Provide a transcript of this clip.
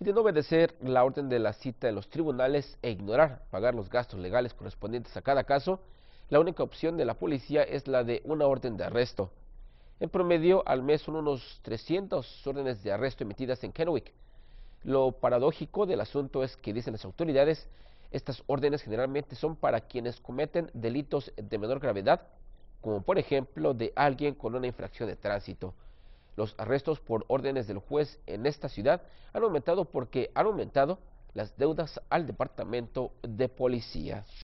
Y de no obedecer la orden de la cita de los tribunales e ignorar pagar los gastos legales correspondientes a cada caso, la única opción de la policía es la de una orden de arresto. En promedio, al mes son unos 300 órdenes de arresto emitidas en Kennewick. Lo paradójico del asunto es que, dicen las autoridades, estas órdenes generalmente son para quienes cometen delitos de menor gravedad, como por ejemplo de alguien con una infracción de tránsito. Los arrestos por órdenes del juez en esta ciudad han aumentado porque han aumentado las deudas al departamento de policía.